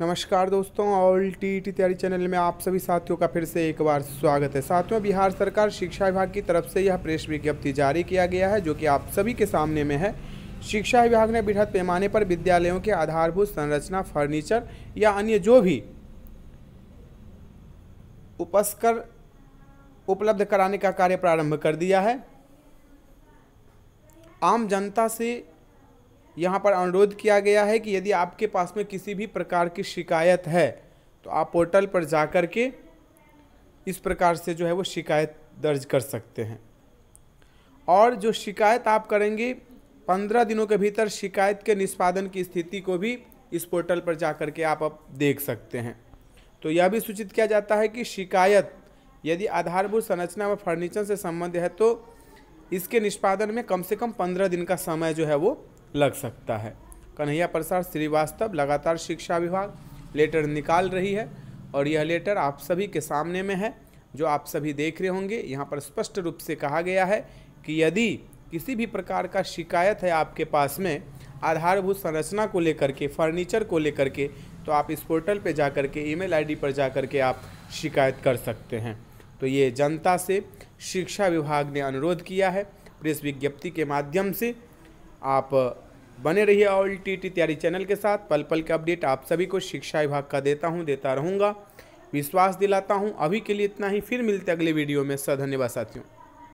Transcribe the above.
नमस्कार दोस्तों all T T Taiyari channel में आप सभी साथियों का फिर से एक बार स्वागत है साथियों बिहार सरकार शिक्षा विभाग की तरफ से यह प्रेस विज्ञप्ति जारी किया गया है जो कि आप सभी के सामने में है शिक्षा विभाग ने बृहद पैमाने पर विद्यालयों के आधारभूत संरचना फर्नीचर या अन्य जो भी उपस्कर उपलब्ध कराने का कार्य प्रारंभ कर दिया है आम जनता से यहाँ पर अनुरोध किया गया है कि यदि आपके पास में किसी भी प्रकार की शिकायत है तो आप पोर्टल पर जा कर के इस प्रकार से जो है वो शिकायत दर्ज कर सकते हैं और जो शिकायत आप करेंगे पंद्रह दिनों के भीतर शिकायत के निष्पादन की स्थिति को भी इस पोर्टल पर जा कर के आप अब देख सकते हैं तो यह भी सूचित किया जाता है कि शिकायत यदि आधारभूत संरचना व फर्नीचर से संबंध है तो इसके निष्पादन में कम से कम पंद्रह दिन का समय जो है वो लग सकता है कन्हैया प्रसाद श्रीवास्तव लगातार शिक्षा विभाग लेटर निकाल रही है और यह लेटर आप सभी के सामने में है जो आप सभी देख रहे होंगे यहाँ पर स्पष्ट रूप से कहा गया है कि यदि किसी भी प्रकार का शिकायत है आपके पास में आधारभूत संरचना को लेकर के फर्नीचर को लेकर के तो आप इस पोर्टल पे जा कर के ईमेल आईडी पर जा कर के आप शिकायत कर सकते हैं तो ये जनता से शिक्षा विभाग ने अनुरोध किया है प्रेस विज्ञप्ति के माध्यम से आप बने रहिए all T T Taiyari channel के साथ पल पल के अपडेट आप सभी को शिक्षा विभाग का देता हूँ देता रहूँगा विश्वास दिलाता हूँ अभी के लिए इतना ही फिर मिलते अगले वीडियो में धन्यवाद साथियों